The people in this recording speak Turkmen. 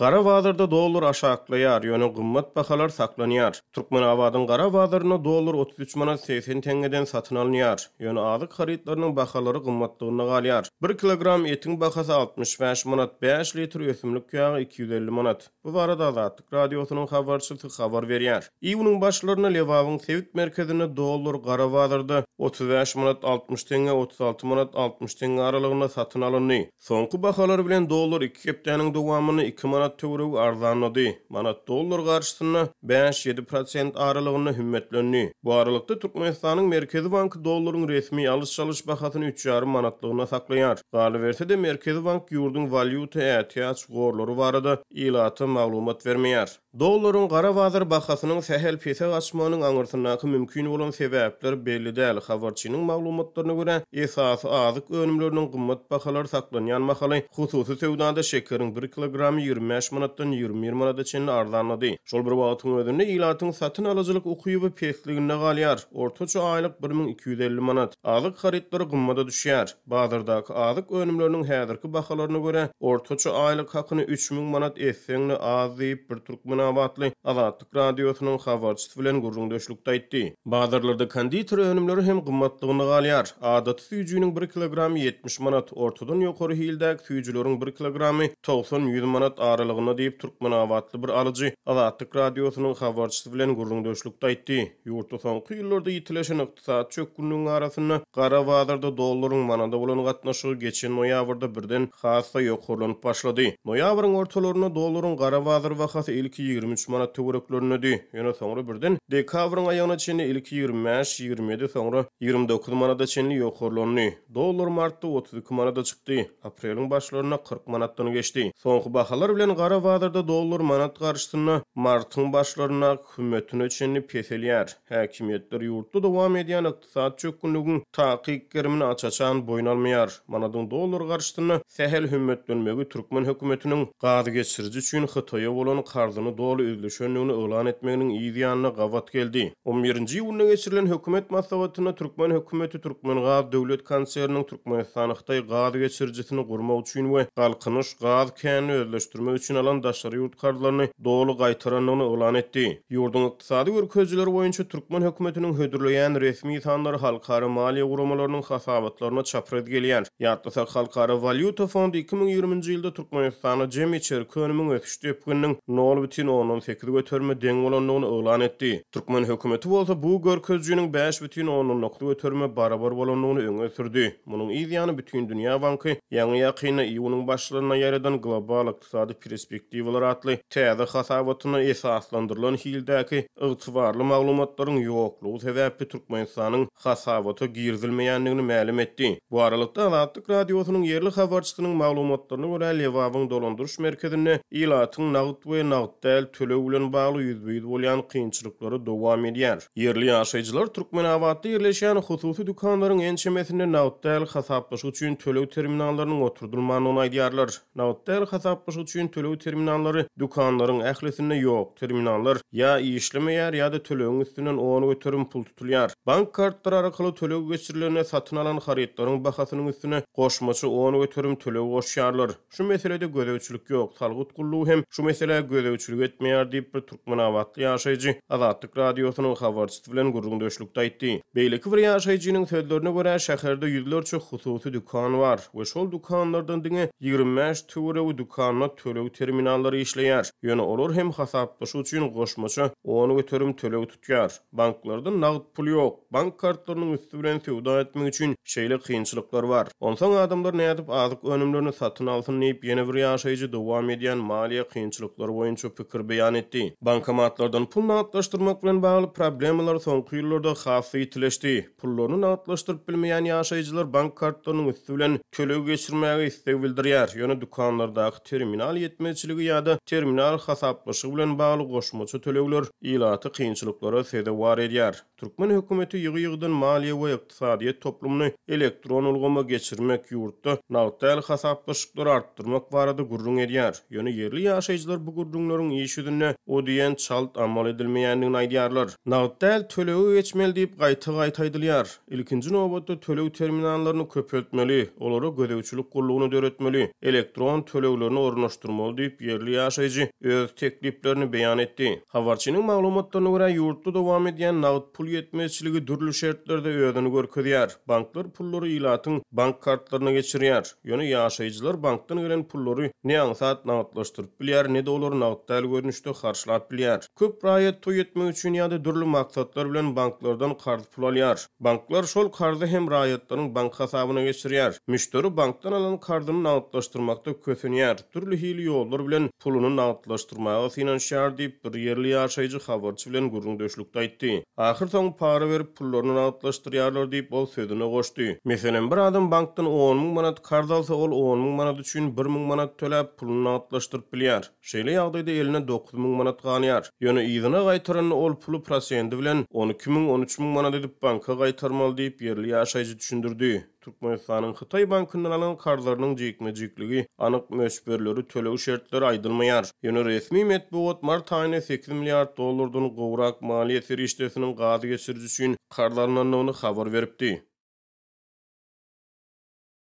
Qara vadırda dolar aşaqlayar, yönü qımmat baxalar saklanyar Turkmen avadın qara dolar 33 manat 80 tengeden satın alınyar. Yönü adı qaritlarının baxaları qımmatlığına qalyar. 1 kilogram etin baxası 65 manat, 5 litr ösümlük kuyağı 250 manat. Bu vara da azadlık radyosunun xabarçısı xabar veriyar. İyvunun başlarına levavın sevit merkezini dolar qara 35 manat 60 tenge, 36 manat 60 tenge aralığına satın alınny. Sonku baxalar bilen dolar 2 kepteni 2 manat manat töwrüw arzanlady. Manat dollar garşysyna 5-7% aralygyny hümmetlenýär. Bu aralykda Türkmenistanyň Merkezi Bank dollaryň resmi alyş-satyş bahasyny 3.5 manatlygyna saklaýar. Galy berse de Merkezi Bank ýurdun valyuta ähtiýaç gorlary barada ilaty maglumat bermeýär. Dolorun qara vadır baxasının fəhəl pesə açmanın anırsınakı mümkün olan sevəbdir belli dəli xavarçinin malumatlarını görə esas azıq önümlörünün qımmat baxalar saqlan yan maxalay xususi sevdanda şəkərin 1 kg 25 manatdan 21 manatda çəni arzanladı. Şol bir vaatın ilatın satın alıcılıq uxuyubu pesliğinə qalyar. Ortaçı aylıq 1250 manat. Azıq xaritları qımmada düşər. Bağdırdakı azıq önümlörünün hədirki baxalarını görə ortaçı aylıq haqını 3000 manat etsənli azıyıb bir Türkmen Abadly Azadlyk radiosynyň habarçysy bilen gurrun döşlükde aýtdy. Bazarlarda konditor önümleri hem gymmatlygyny galyar. Adat süýjüniň 1 kilogrammy 70 manat, ortadan ýokary hildäki süýjüleriň 1 kilogrammy 90-100 manat aralygyna diýip Türkmen bir alyjy Azadlyk radiosynyň habarçysy bilen gurrun döşlükde aýtdy. Ýurtda soňky ýyllarda ýetileşen ykdysat çökgünliginiň arasyna gara wadarda dollaryň manada bolan gatnaşygy geçen noýabrda birden hassa ýokurlanyp başlady. Noýabryň ortalaryna dollaryň gara wadar wakaty ilki 23 manat töwereklerine di. Ýöne soňra birden dekabryň aýagyna çenli ilki 20, 27 soňra 29 manat da çenli ýokurlanýy. Dollar martda 32 manat da çykdy. Aprelin başlaryna 40 manatdan geçdi. Soňky bahalar bilen gara wadyrda dollar manat garşysyna martyň başlaryna hökümetin üçin peselýär. Häkimetler ýurtda dowam edýän ykdysady çökünligini taýyk germini açaçan boýun almaýar. Manatyň dollar garşysyny sähel hökümetden möhü türkmen hökümetiniň gaýda geçirji üçin Hytoýa bolan gardyny doly özleşenligini oglan etmegini ýygyanyna gawat geldi. 11-nji ýylda geçirilen hökümet maslahatyna Türkmen hökümeti Türkmen gaz döwlet konserniň Türkmenistany Xitai gaz geçirjisini gurmak üçin we halkyny gaz käni özleşdirme üçin alan daşary ýurt garlaryny doly gaýtaranyny oglan etdi. Ýurdun ykdysady görkezçileri boýunça Türkmen hökümetiniň hödürleýän resmi ýetanlary halkara maliýe guramalarynyň hasabatlaryna çapred gelýär. Ýatlysa halkara valýuta fondy 2020 yılda ýylda Türkmenistany jemgyýetçiler könümini ötüşdi. Bu 0 bütün onu senkiri götürme deň bolan ony etdi Türkmen hökümeti bolsa bu görkezijiniň 5.10 nokady götürme barabar bolan ony öňe sürdi muny ýygyany bütün dünýä banky ýanyna qiýnyňyň başlygyna ýer yaradan global iqtisadi perspektiwalar atly täze hatapyny esaslandyrylan hyýyldaky ýurt warlyk maglumatlaryny ýoklugy we türkmen sanynyň hatapyny giýizilmeýändigini ma'lum etdi bu aralykda hatap radiosynyň yerli habarçytynyň maglumatlaryny öralyewing dolondurýş merkezini ýa-tın naqty we naqty özel tölö bilen bagly ýüzbeýiz bolýan kynçylyklary dowam edýär. Ýerli ýaşajylar türkmen awatda ýerleşýän hususy dükanlaryň ençemesini nawatda el hasaplaşyk üçin tölö terminallaryny oturdulmagyny onaýdýarlar. Nawatda el hasaplaşyk üçin tölö terminallary dükanlaryň ählisinde ýok. Terminallar ýa işlemeýär ýa-da töleň üstünden ony götürüp pul tutulýar. Bank kartlary arkaly tölö geçirilýän satyn alan haryjatlaryň bahasynyň üstüne goşmaçy ony götürüp tölö goşýarlar. Şu meselede gözegçilik ýok. Talgut gullu hem şu meselä gözegçilik etmeýär diýip bir türkmen awatly ýaşaýjy Azatlyk radiosynyň habarçysy bilen gurrun döşlükde aýtdy. Beýleki bir ýaşaýjynyň sözlerine görä şäherde ýüzlerçe hususy dukan bar we şol dukanlardan diňe 25 töwere we dukanna töleg terminallary işleýär. Ýöne olar hem hasaplaşyş üçin goşmaça 10 öterim töleg tutýar. Banklardan nagd pul ýok. Bank kartlarynyň üstü bilen töwda etmek üçin şeýle kynçylyklar bar. Onsoň adamlar näýetip azyk önümlerini satyn alsyn diýip ýene bir ýaşaýjy dowam edýän maliýe kynçylyklar boýunça pikir beyan etdi. Bankamatlardan pul naqtlaşdırmaq bilen bağlı problemlar soňky ýyllarda xassı itilishdi. Pullarını naqtlaşdırıp bilmeýän ýaşaýjylar bank kartlarynyň üstü bilen töleg geçirmäge isleg bildirýär. Ýöne dükanlardaky terminal ýetmezçiligi ýa-da terminal hasaplaşygy bilen bağlı goşmaça töleýüler ýylaty kynçylyklara sebäp bar edýär. Türkmen hökümeti ýygy-ýygydan maliýe we ykdysady toplumyny elektron ulgama geçirmek ýurtda naqtal hasaplaşyklary artdyrmak barada gurrun edýär. Ýöne yerli ýaşaýjylar bu gurrunlaryň işüdünü o diyen çalt amal edilmeyenliğin aydiyarlar. Nağıttel tölevi geçmel deyip gayta gayta aydiliyar. İlkinci nobatda tölevi terminallaryny köpeltmeli, olary gödevçülük kulluğunu dörötmeli, elektron tölevlerini ornaştırmalı deyip yerli yaşayıcı öz tekliplerini beyan etdi. Havarçinin mağlumatlarına göre yurtta devam edýän nağıt pul ýetmezçiligi dürlü şertlerde öyödünü görküdiyar. Banklar pulları ilatın bank kartlaryna geçiriyar. Ýöne yaşayıcılar banktan gelen pullori ne ansat nağıtlaştırıp biliyar ne de olur görünüşde karşılat bilyar. Köp raya toy etme üçün ya da dürlü maksatlar bilen banklardan kart pul alyar. Banklar şol kartı hem rayatların bank hesabına geçiriyar. Müşteri bankdan alan kartını nağıtlaştırmakta kötünyar. Dürlü hili yollar bilen pulunu nağıtlaştırmaya asinan şiar deyip bir yerli yaşayıcı havarçı bilen gurun döşlükte itti. Ahir son para verip pullarını nağıtlaştırıyarlar deyip o sözüne koştu. Meselen bir adam bankdan 10 manat kart alsa ol 10 mün manat üçün 1 manat tölep pulunu nağıtlaştırıp bilyar. Şeyle yağdaydı eline 9000 manat ganyar. Yönü izine gaytaran ol pulu prosendi bilen 12000 13000 manat edip banka qaytarmal deyip yerli yaşayıcı düşündürdü. Türkmenistan'ın Hıtay Bankı'ndan alan karlarının cikmecikliği anık möçberleri töleg şertleri aydılmayar. Yönü resmi metbuot Mart aýyna 8 milyar dolardan gowrak maliyeti riştesinin qadı geçirdisi için karlarının anlamını xabar veripdi.